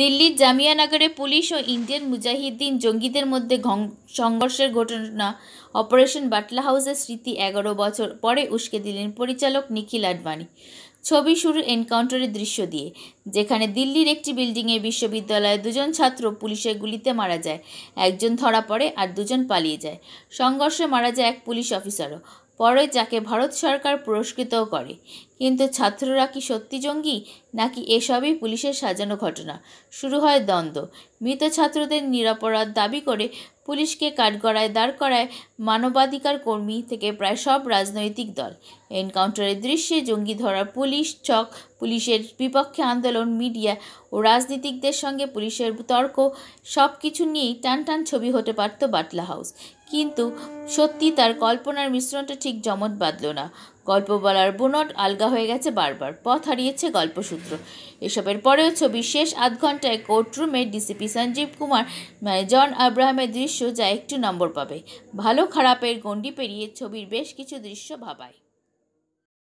দিল্লির জামিয়ানগরে পুলিশ ও ইন্ডিয়ান মুজাহিদ্দিন জঙ্গিদের মধ্যে সংঘর্ষের ঘটনা অপারেশন বাটলা হাউসের স্মৃতি এগারো বছর পরে উস্কে দিলেন পরিচালক নিখিল আডবাণী ছবি শুরু এনকাউন্টারের দৃশ্য দিয়ে যেখানে দিল্লির একটি বিল্ডিংয়ে বিশ্ববিদ্যালয়ে দুজন ছাত্র পুলিশের গুলিতে মারা যায় একজন ধরা পড়ে আর দুজন পালিয়ে যায় সংঘর্ষে মারা যায় এক পুলিশ অফিসারও পরে যাকে ভারত সরকার পুরস্কৃতও করে কিন্তু ছাত্ররা কি সত্যি জঙ্গি নাকি এসবই পুলিশের সাজানো ঘটনা শুরু হয় দ্বন্দ্ব মৃত ছাত্রদের নিরাপরাধ দাবি করে পুলিশকে কাঠগড়ায় দাঁড় করায় মানবাধিকার কর্মী থেকে প্রায় সব রাজনৈতিক দল এনকাউন্টারের দৃশ্যে জঙ্গি ধরা পুলিশ চক পুলিশের বিপক্ষে আন্দোলন মিডিয়া ও রাজনীতিকদের সঙ্গে পুলিশের তর্ক সব কিছু নিয়েই টান টান ছবি হতে পারত বাটলা হাউস কিন্তু সত্যি তার কল্পনার মিশ্রণটা ঠিক জমট বাঁধল না গল্প বলার বুনট আলগা হয়ে গেছে বারবার পথ হারিয়েছে গল্পসূত্র এসবের পরেও ছবি শেষ আধ ঘন্টায় কোর্টরুমে ডিসিপি সঞ্জীব কুমার মানে জন আব্রাহামের দৃশ্য যা একটু নম্বর পাবে ভালো খারাপের গণ্ডি পেরিয়ে ছবির বেশ কিছু দৃশ্য ভাবায়